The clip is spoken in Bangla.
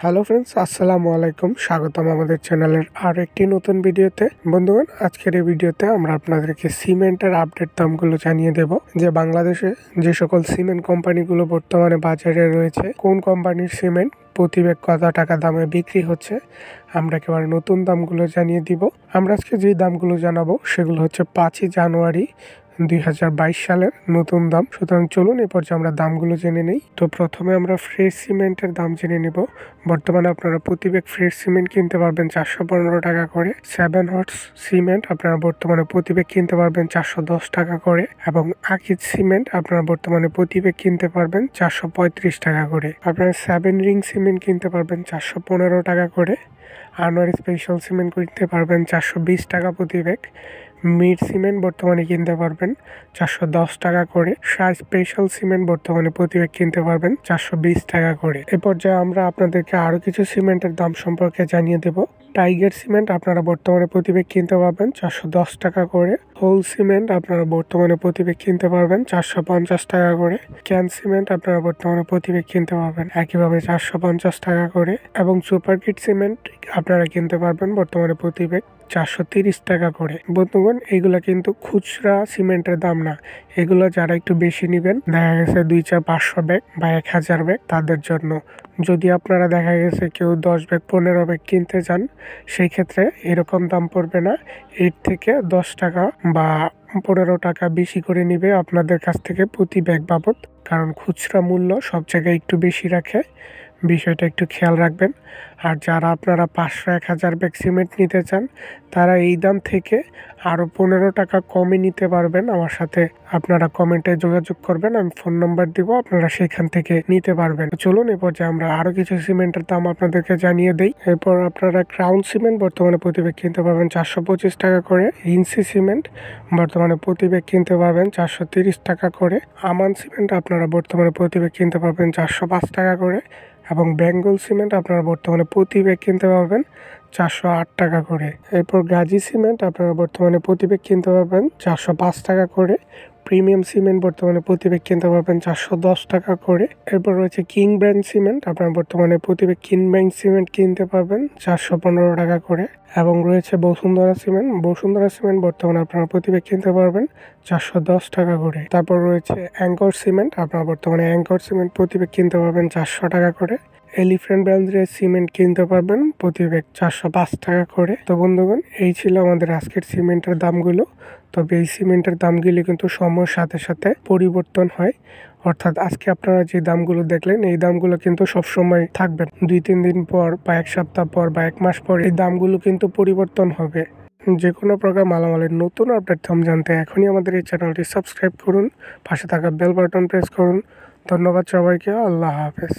হ্যালো ফ্রেন্ডস আসসালামু আলাইকুম স্বাগতম আমাদের চ্যানেলের আর একটি নতুন ভিডিওতে বন্ধুগণ আজকের এই ভিডিওতে আমরা আপনাদেরকে সিমেন্টের আপডেট দামগুলো জানিয়ে দেব যে বাংলাদেশে যে সকল সিমেন্ট কোম্পানিগুলো বর্তমানে বাজারে রয়েছে কোন কোম্পানির সিমেন্ট প্রতি ব্যাগ কত টাকা দামে বিক্রি হচ্ছে আমরা একেবারে নতুন দামগুলো জানিয়ে দিব আমরা আজকে যে দামগুলো জানাবো সেগুলো হচ্ছে পাঁচই জানুয়ারি দুই সালের নতুন দাম সুতরাং চলুন এ পর্যায়ে আমরা দামগুলো জেনে নেই তো প্রথমে আমরা ফ্রেশ সিমেন্টের দাম জেনে নেব বর্তমানে আপনারা প্রতি ব্যাগ ফ্রেশ সিমেন্ট কিনতে পারবেন চারশো পনেরো টাকা করে সেভেন হর্টস সিমেন্ট আপনারা বর্তমানে প্রতি ব্যাগ কিনতে পারবেন চারশো দশ টাকা করে এবং আকিজ সিমেন্ট আপনারা বর্তমানে প্রতি ব্যাগ কিনতে পারবেন চারশো পঁয়ত্রিশ টাকা করে আপনারা সেভেন রিং সিমেন্ট কিনতে পারবেন চারশো পনেরো টাকা করে আনোয়ার স্পেশাল সিমেন্ট কিনতে পারবেন চারশো বিশ টাকা প্রতি ব্যাগ মিড সিমেন্ট বর্তমানে কিনতে পারবেন চারশো দশ টাকা করে শাহ স্পেশাল সিমেন্ট বর্তমানে প্রতি ব্যাগ কিনতে পারবেন চারশো বিশ টাকা করে এ পর্যায়ে আমরা আপনাদেরকে আরও কিছু সিমেন্টের দাম সম্পর্কে জানিয়ে দেব টাইগার সিমেন্ট আপনারা বর্তমানে প্রতি ব্যাগ কিনতে পারবেন চারশো দশ টাকা করে হোল সিমেন্ট আপনারা বর্তমানে প্রতিবেগ কিনতে পারবেন চারশো পঞ্চাশ টাকা করে ক্যান সিমেন্ট আপনারা বর্তমানে প্রতিবেগ কিনতে পারবেন একইভাবে চারশো পঞ্চাশ টাকা করে এবং সুপার কিট সিমেন্ট আপনারা কিনতে পারবেন বর্তমানে প্রতিবেগ চারশো তিরিশ টাকা করে বন্ধুগণ এগুলো কিন্তু খুচরা সিমেন্টের দাম না এগুলো যারা একটু বেশি নেবেন দেখা গেছে দুই চার পাঁচশো ব্যাগ বা এক হাজার ব্যাগ তাদের জন্য যদি আপনারা দেখা গেছে কেউ দশ ব্যাগ পনেরো ব্যাগ কিনতে চান সেই ক্ষেত্রে এরকম দাম পড়বে না এর থেকে দশ টাকা বা পনেরো টাকা বেশি করে নেবে আপনাদের কাছ থেকে প্রতি ব্যাগ বাবদ কারণ খুচরা মূল্য সব জায়গায় একটু বেশি রাখে বিষয়টা একটু খেয়াল রাখবেন আর যারা আপনারা পাঁচশো এক হাজার ব্যাগ সিমেন্ট নিতে চান তারা এই দাম থেকে আরও পনেরো টাকা কমে নিতে পারবেন আমার সাথে আপনারা কমেন্টে যোগাযোগ করবেন আমি ফোন নাম্বার দিব আপনারা সেখান থেকে নিতে পারবেন চলুন এরপর যে আমরা আরও কিছু সিমেন্টের দাম আপনাদেরকে জানিয়ে দিই এরপর আপনারা ক্রাউন সিমেন্ট বর্তমানে প্রতি ব্যাগ কিনতে পারবেন চারশো পঁচিশ টাকা করে ইনসি সিমেন্ট বর্তমানে প্রতি ব্যাগ কিনতে পারবেন চারশো তিরিশ টাকা করে আমান সিমেন্ট আপনারা বর্তমানে প্রতি ব্যাগ কিনতে পারবেন চারশো পাঁচ টাকা করে এবং বেঙ্গল সিমেন্ট আপনারা বর্তমানে প্রতি ব্যাগ কিনতে পারবেন চারশো আট টাকা করে এরপর গাজী সিমেন্ট আপনারা বর্তমানে প্রতি ব্যাগ কিনতে পারবেন চারশো পাঁচ টাকা করে প্রিমিয়াম সিমেন্ট বর্তমানে প্রতি ব্যাগ কিনতে পারবেন চারশো দশ টাকা করে এরপর রয়েছে কিং ব্র্যান্ড সিমেন্ট আপনার বর্তমানে প্রতি ব্যাগ কিং ব্র্যান্ড সিমেন্ট কিনতে পারবেন চারশো পনেরো টাকা করে এবং রয়েছে বসুন্ধরা সিমেন্ট বসুন্ধরা সিমেন্ট বর্তমানে আপনারা প্রতি ব্যাগ কিনতে পারবেন চারশো দশ টাকা করে তারপর রয়েছে অ্যাঙ্কর সিমেন্ট আপনারা বর্তমানে অ্যাঙ্কর সিমেন্ট প্রতি ব্যাগ কিনতে পারবেন চারশো টাকা করে এলিফ্যান্ট ব্র্যান্ডের সিমেন্ট কিনতে পারবেন প্রতি ব্যাগ চারশো পাঁচ টাকা করে তো বন্ধুগণ এই ছিল আমাদের আজকের সিমেন্টের দামগুলো তবে এই সিমেন্টের দামগুলি কিন্তু সময়ের সাথে সাথে পরিবর্তন হয় অর্থাৎ আজকে আপনারা যে দামগুলো দেখলেন এই দামগুলো কিন্তু সবসময় থাকবে দুই তিন দিন পর বা এক সপ্তাহ পর বা এক মাস পর এই দামগুলো কিন্তু পরিবর্তন হবে যে কোনো প্রকার মালামালের নতুন আপডেট থাম জানতে এখনই আমাদের এই চ্যানেলটি সাবস্ক্রাইব করুন পাশে থাকা বেল বাটন প্রেস করুন ধন্যবাদ সবাইকে আল্লাহ হাফেজ